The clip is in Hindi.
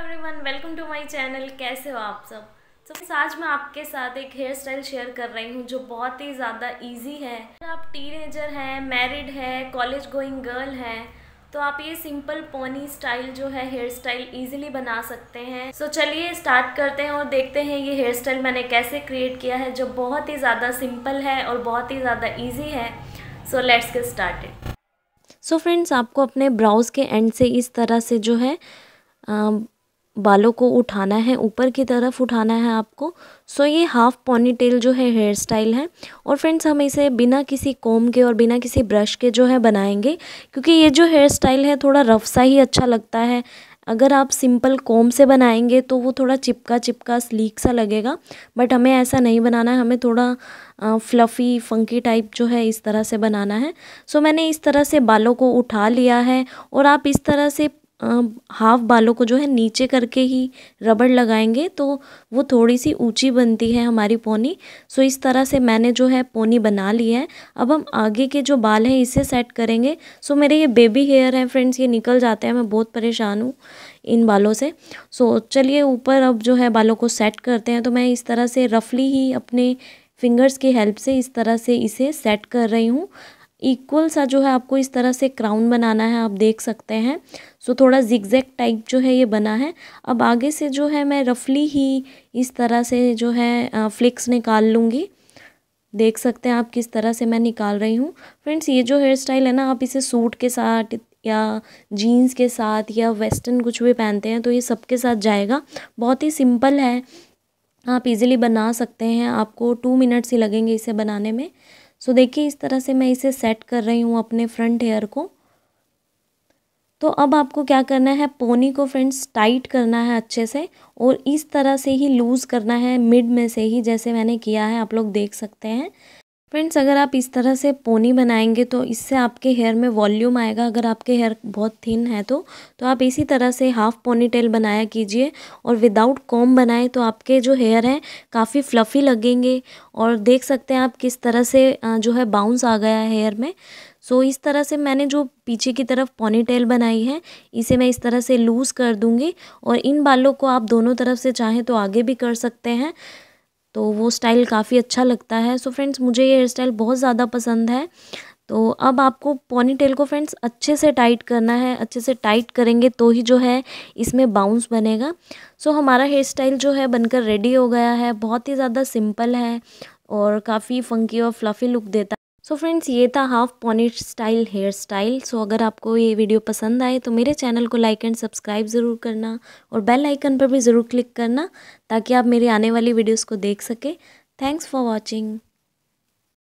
everyone welcome to my channel कैसे हो आप सब तो so, आज मैं आपके साथ एक हेयर स्टाइल शेयर कर रही हूँ जो बहुत ही ज़्यादा इजी है अगर आप टीनेजर हैं मैरिड है कॉलेज गोइंग गर्ल हैं तो आप ये सिंपल पोनी स्टाइल जो है हेयर स्टाइल इजीली बना सकते हैं सो so, चलिए स्टार्ट करते हैं और देखते हैं ये हेयर स्टाइल मैंने कैसे क्रिएट किया है जो बहुत ही ज़्यादा सिंपल है और बहुत ही ज़्यादा ईजी है so let's get started so friends आपको अपने ब्राउज के एंड से इस तरह से जो है बालों को उठाना है ऊपर की तरफ उठाना है आपको सो ये हाफ़ पॉनी टेल जो है हेयर स्टाइल है और फ्रेंड्स हम इसे बिना किसी कोम के और बिना किसी ब्रश के जो है बनाएंगे क्योंकि ये जो हेयर स्टाइल है थोड़ा रफ सा ही अच्छा लगता है अगर आप सिंपल कोम से बनाएंगे तो वो थोड़ा चिपका चिपका स्लीक सा लगेगा बट हमें ऐसा नहीं बनाना है हमें थोड़ा फ्लफ़ी फंकी टाइप जो है इस तरह से बनाना है सो मैंने इस तरह से बालों को उठा लिया है और आप इस तरह से हाफ बालों को जो है नीचे करके ही रबड़ लगाएंगे तो वो थोड़ी सी ऊंची बनती है हमारी पोनी सो इस तरह से मैंने जो है पोनी बना ली है अब हम आगे के जो बाल हैं इसे सेट करेंगे सो मेरे ये बेबी हेयर हैं फ्रेंड्स ये निकल जाते हैं मैं बहुत परेशान हूँ इन बालों से सो चलिए ऊपर अब जो है बालों को सेट करते हैं तो मैं इस तरह से रफली ही अपने फिंगर्स की हेल्प से इस तरह से इसे सेट कर रही हूँ इक्वल सा जो है आपको इस तरह से क्राउन बनाना है आप देख सकते हैं सो so, थोड़ा जिगजैक टाइप जो है ये बना है अब आगे से जो है मैं रफली ही इस तरह से जो है फ्लिक्स निकाल लूँगी देख सकते हैं आप किस तरह से मैं निकाल रही हूँ फ्रेंड्स ये जो हेयर स्टाइल है ना आप इसे सूट के साथ या जीन्स के साथ या वेस्टर्न कुछ भी पहनते हैं तो ये सबके साथ जाएगा बहुत ही सिंपल है आप इजीली बना सकते हैं आपको टू मिनट्स ही लगेंगे इसे बनाने में सो देखिए इस तरह से मैं इसे सेट कर रही हूँ अपने फ्रंट हेयर को तो अब आपको क्या करना है पोनी को फ्रेंड्स टाइट करना है अच्छे से और इस तरह से ही लूज़ करना है मिड में से ही जैसे मैंने किया है आप लोग देख सकते हैं फ्रेंड्स अगर आप इस तरह से पोनी बनाएंगे तो इससे आपके हेयर में वॉल्यूम आएगा अगर आपके हेयर बहुत थिन है तो तो आप इसी तरह से हाफ पोनी टेल बनाया कीजिए और विदाउट कॉम बनाएं तो आपके जो हेयर हैं काफ़ी फ्लफ़ी लगेंगे और देख सकते हैं आप किस तरह से जो है बाउंस आ गया है हेयर में सो इस तरह से मैंने जो पीछे की तरफ पोनी टेल बनाई है इसे मैं इस तरह से लूज़ कर दूँगी और इन बालों को आप दोनों तरफ से चाहें तो आगे भी कर सकते हैं तो वो स्टाइल काफ़ी अच्छा लगता है सो फ्रेंड्स मुझे ये हेयर स्टाइल बहुत ज़्यादा पसंद है तो अब आपको पोनी टेल को फ्रेंड्स अच्छे से टाइट करना है अच्छे से टाइट करेंगे तो ही जो है इसमें बाउंस बनेगा सो so, हमारा हेयर स्टाइल जो है बनकर रेडी हो गया है बहुत ही ज़्यादा सिंपल है और काफ़ी फंकी और फ्लफ़ी लुक देता है सो so फ्रेंड्स ये था half ponytail style hair style so अगर आपको ये वीडियो पसंद आए तो मेरे चैनल को लाइक एंड सब्सक्राइब ज़रूर करना और बेल आइकन पर भी ज़रूर क्लिक करना ताकि आप मेरी आने वाली वीडियोस को देख सकें थैंक्स फॉर वॉचिंग